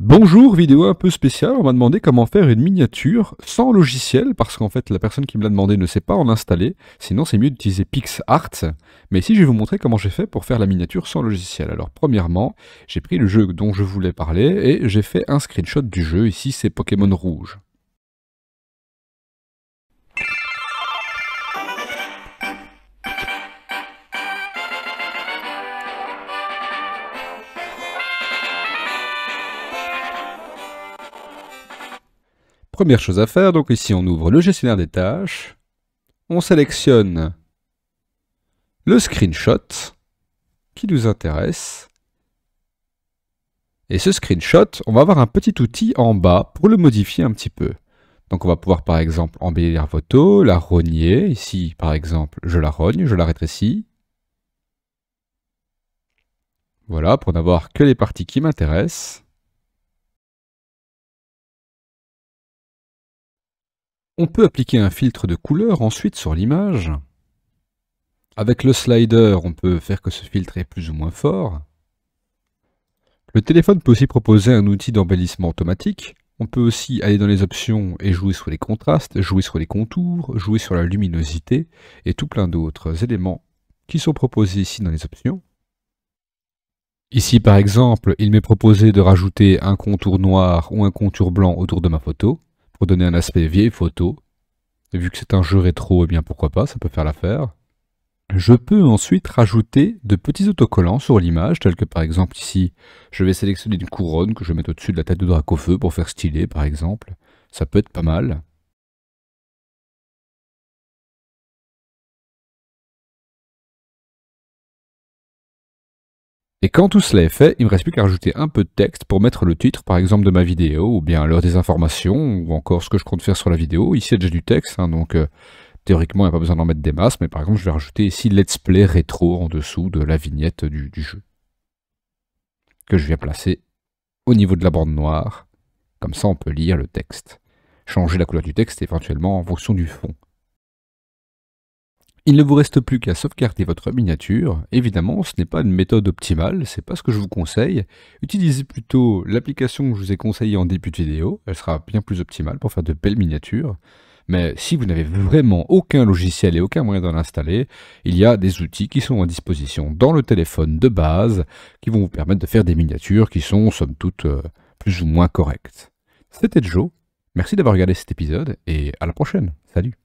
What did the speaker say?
Bonjour, vidéo un peu spéciale. On m'a demandé comment faire une miniature sans logiciel parce qu'en fait la personne qui me l'a demandé ne sait pas en installer. Sinon, c'est mieux d'utiliser PixArt. Mais ici, je vais vous montrer comment j'ai fait pour faire la miniature sans logiciel. Alors, premièrement, j'ai pris le jeu dont je voulais parler et j'ai fait un screenshot du jeu. Ici, c'est Pokémon Rouge. Première chose à faire, donc ici on ouvre le gestionnaire des tâches, on sélectionne le screenshot qui nous intéresse. Et ce screenshot, on va avoir un petit outil en bas pour le modifier un petit peu. Donc on va pouvoir par exemple embellir la photo, la rogner. Ici par exemple, je la rogne, je la rétrécis. Voilà, pour n'avoir que les parties qui m'intéressent. On peut appliquer un filtre de couleur ensuite sur l'image. Avec le slider, on peut faire que ce filtre est plus ou moins fort. Le téléphone peut aussi proposer un outil d'embellissement automatique. On peut aussi aller dans les options et jouer sur les contrastes, jouer sur les contours, jouer sur la luminosité et tout plein d'autres éléments qui sont proposés ici dans les options. Ici par exemple, il m'est proposé de rajouter un contour noir ou un contour blanc autour de ma photo donner un aspect vieille photo. Et vu que c'est un jeu rétro, eh bien pourquoi pas, ça peut faire l'affaire. Je peux ensuite rajouter de petits autocollants sur l'image, tels que par exemple ici, je vais sélectionner une couronne que je vais au-dessus de la tête de feu pour faire stylé par exemple. Ça peut être pas mal. Et quand tout cela est fait, il me reste plus qu'à rajouter un peu de texte pour mettre le titre, par exemple, de ma vidéo, ou bien l'heure des informations, ou encore ce que je compte faire sur la vidéo. Ici, il y a déjà du texte, hein, donc euh, théoriquement, il n'y a pas besoin d'en mettre des masses, mais par exemple, je vais rajouter ici Let's Play Rétro en dessous de la vignette du jeu, que je viens placer au niveau de la bande noire. Comme ça, on peut lire le texte, changer la couleur du texte éventuellement en fonction du fond. Il ne vous reste plus qu'à sauvegarder votre miniature. Évidemment, ce n'est pas une méthode optimale, c'est pas ce que je vous conseille. Utilisez plutôt l'application que je vous ai conseillée en début de vidéo, elle sera bien plus optimale pour faire de belles miniatures. Mais si vous n'avez vraiment aucun logiciel et aucun moyen d'en installer, il y a des outils qui sont à disposition dans le téléphone de base qui vont vous permettre de faire des miniatures qui sont, somme toute, euh, plus ou moins correctes. C'était Joe, merci d'avoir regardé cet épisode et à la prochaine. Salut